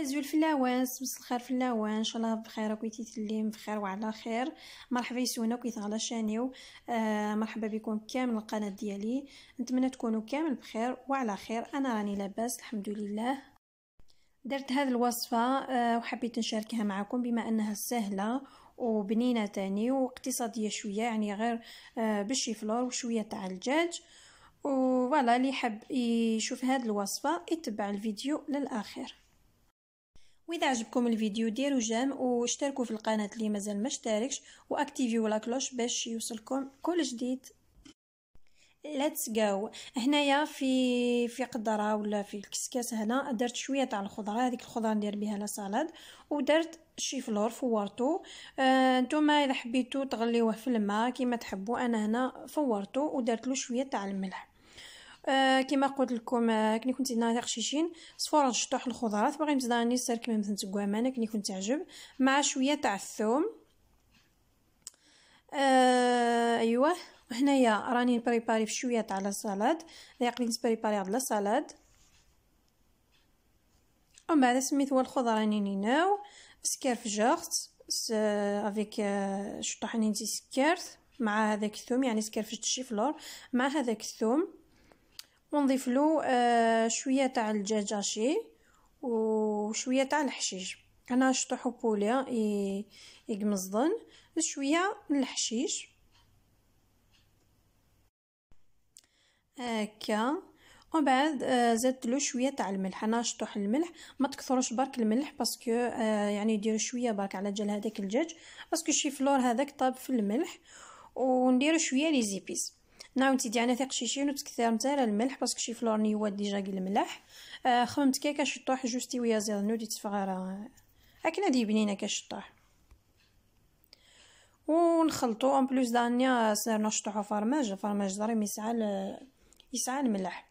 ازول فلاوان سبس الخير فلاوان ان شاء الله بخير راكو تليم بخير وعلى خير مرحبا يسونا و كيتغلى شانيو آه مرحبا بكم كامل القناه ديالي نتمنى تكونوا كامل بخير وعلى خير انا راني لاباس الحمد لله درت هذه الوصفه آه وحبيت نشاركها معكم بما انها سهله وبنينه تاني واقتصاديه شويه يعني غير آه بشي فلور وشويه تاع الدجاج وفوالا اللي يحب يشوف هذه الوصفه يتبع الفيديو للاخر واذا عجبكم الفيديو ديروا جام واشتركوا في القناه اللي مازال ما اشتركش واكتيفيو لا كلوش باش يوصلكم كل جديد ليتس جو هنايا في في قدره ولا في الكسكاس هنا درت شويه تاع الخضره هذيك الخضره ندير بها لا سالاد ودرت شي فلور فورتو آه، نتوما اذا حبيتو تغليوه في الماء كيما تحبوا انا هنا فورتو ودرت له شويه تاع الملح آه، كما قلت لكم آه، كني كنت ناضي خشيشين صفور شطوح الخضرات باغي راني سير كما مثلا تقوامان كني كنت تعجب مع شويه تاع الثوم آه ايوا هنايا راني نبريباري شويه تاع لا سالاد قلت بريباري هاد لا سالاد ومن بعد سميت هو الخضره راني نيناو سكر فجرت آه، افيك شطحني نينتي سكرت مع هذاك الثوم يعني في الشيفلور مع هذاك الثوم ونضيف له آه، شويه تاع الدجاج الجاجاشي وشويه تاع الحشيش انا شطحو بوليا يقمصدن شويه الحشيش هكا ومن بعد آه، زدت له شويه تاع الملح انا شطح الملح ما تكثروش برك الملح باسكو آه، يعني ديروا شويه برك على جال هذاك الدجاج باسكو شي فلور هذاك طاب في الملح ونديروا شويه لي زيبيس ديانا تيديعنا شيشين وتكثرت نتا الملح باسكو شي فلور نيوات ديجا قل الملح آه خممت كيكا شطوح جوستي ويا زير دي تفغارا آه، هاكنا دي بنينه كشطوح ونخلطو ان بلوس دانيا صرنا نشطوح فرماج فرماج ضريم يسعى آه، يسعى الملح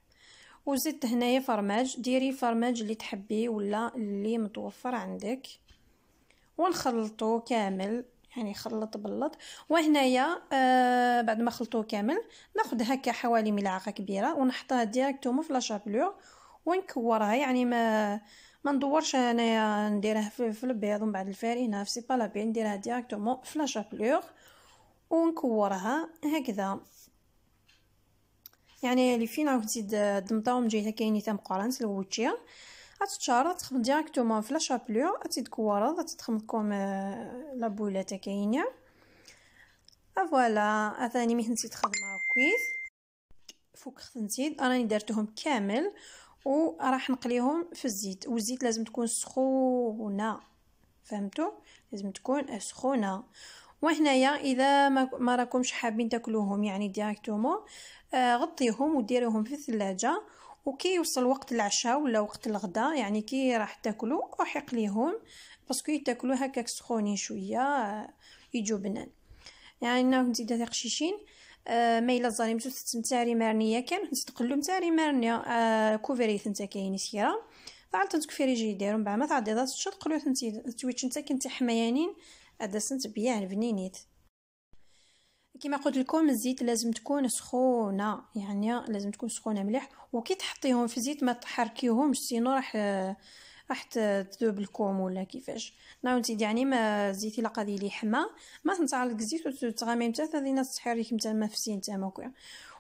وزدت هنايا فرماج ديري فرماج اللي تحبيه ولا اللي متوفر عندك ونخلطو كامل يعني خلط بلط وهنايا آه بعد ما خلطوه كامل ناخذ هكا حوالي ملعقه كبيره ونحطها ديريكتومون في لاشابلور ونكورها يعني ما ما ندورش انايا نديرها في, البيض ومن بعد الفارينه في سيبا لابي نديرها ديريكتومون في لاشابلور ونكورها هكذا يعني اللي فينا وقتي آه، دمطاهم جيتها كاين تام قران سلوتيها غتتشارى تخدم ديريكتومون في لا شابلور غتتكورض غتتخدم كوم لا تا كاينة فوالا اثاني مهنتي تخدم كويس فوق خدنتي راني درتهم كامل وراح نقليهم في الزيت والزيت لازم تكون سخونه فهمتوا لازم تكون سخونه وهنايا اذا ما, ما راكمش حابين تاكلوهم يعني ديريكتومون آه غطيهم وديريهم في الثلاجه وكيوصل وقت العشاء ولا وقت الغداء يعني كي راح تاكلو احق ليهم باسكو يتاكلو هكاك سخونين شويه يجو بنان يعني ناو نزيد تقشيشين آه ما الا زاريمتو تتمتاري مارنيه كان نستقلو متاري مارنيه آه كوفيري ثنتا كاين سيرا فعلت تكفيري جي يديرو بعد ما تعديضات تشد قلو ثنتي تويتش نتا كنتي حميانين ادسنت بيان بنينيت كما قلت لكم الزيت لازم تكون سخونه يعني لازم تكون سخونه مليح وكي تحطيهم في الزيت ما تحركيهمش سينو راح راح تذوب لكم ولا كيفاش ناو نتي يعني ما زيتي لا قادي لي حما ما تنتعلق الزيت وتغامي نتا هذه ناس تحرك نتا ما فسي نتا ما كويا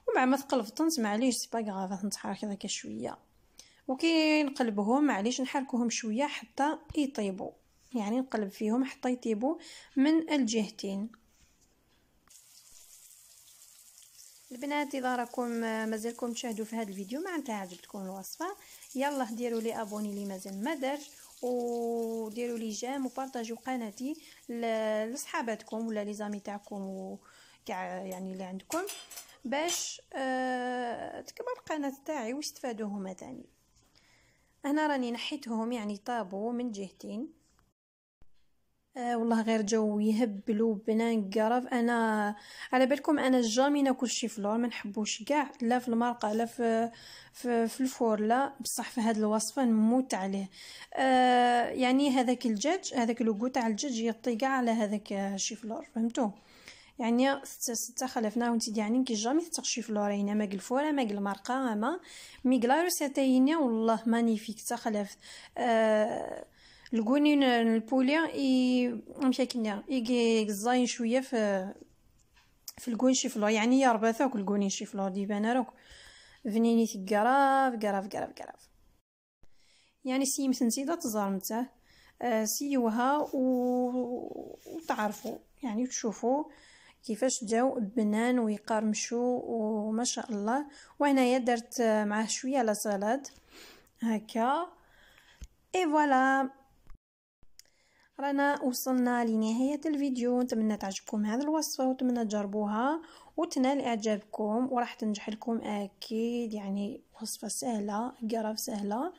ومع ما في نت معليش سي با غاف تنتحرك هذاك شويه وكي نقلبهم معليش نحركوهم شويه حتى يطيبوا يعني نقلب فيهم حتى يطيبوا من الجهتين البنات اذا راكم آه، مازالكم تشاهدوا في هذا الفيديو معناتها عجبتكم الوصفه يلا ديروا لي ابوني لي مازال ما درش وديروا لي جيم وبارطاجيو قناتي لصحاباتكم ولا لي زامي تاعكم كاع يعني اللي عندكم باش أه تكبر القناه تاعي واستفادوا هما تاني انا راني نحيتهم يعني طابو من جهتين آه، والله غير جو يهبل وبنان قرف انا على بالكم انا جامي ناكل شي فلور ما نحبوش كاع لا في المرقه لا في في, في الفور لا بصح في هذه الوصفه نموت عليه آه يعني هذاك الدجاج هذاك لوغو تاع الدجاج يطي كاع على هذاك شي فلور فهمتو يعني خلفنا وانت يعني كي جامي تتخشي فلورينا يعني ما الفورة ما المرقه ما مي كلارو والله مانيفيك تخلف آه الكونين البولي اي يقزاين شويه في في الكون فلو يعني يربث هاك فلو دي بان راك فنيني تقراف قراف قراف قراف يعني سي مسنسيدة تزار نتا آه، سيوها و... وتعرفوا يعني تشوفوا كيفاش جاو بنان ويقرمشوا وما شاء الله وهنايا درت معاه شويه لا سلطه هكا اي فوالا رانا وصلنا لنهاية الفيديو نتمنى تعجبكم هذا الوصفة ونتمنى تجربوها وتنال اعجابكم وراح تنجح لكم اكيد يعني وصفة سهلة قرف سهلة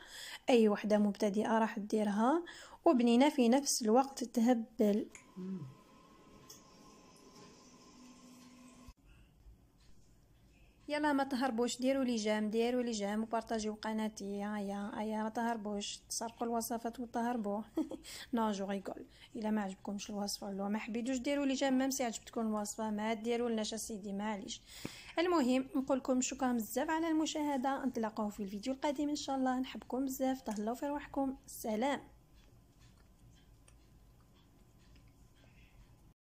اي وحدة مبتدئة راح تديرها وبنينا في نفس الوقت تهبل يلا ما تهربوش ديروا لي جام ديروا لي جام وبارطاجيو قناتي هيا هيا ما تهربوش تسرقوا الوصفات وتهربوا نو جو ريغول الا ما عجبكمش الوصفه ولا ما حبيتوش ديروا لي جام ميم سي عجبتكم الوصفه ما ديروا لناش اسيدي معليش المهم نقول لكم شكرا بزاف على المشاهده نتلاقاو في الفيديو القادم ان شاء الله نحبكم بزاف تهلاو في روحكم سلام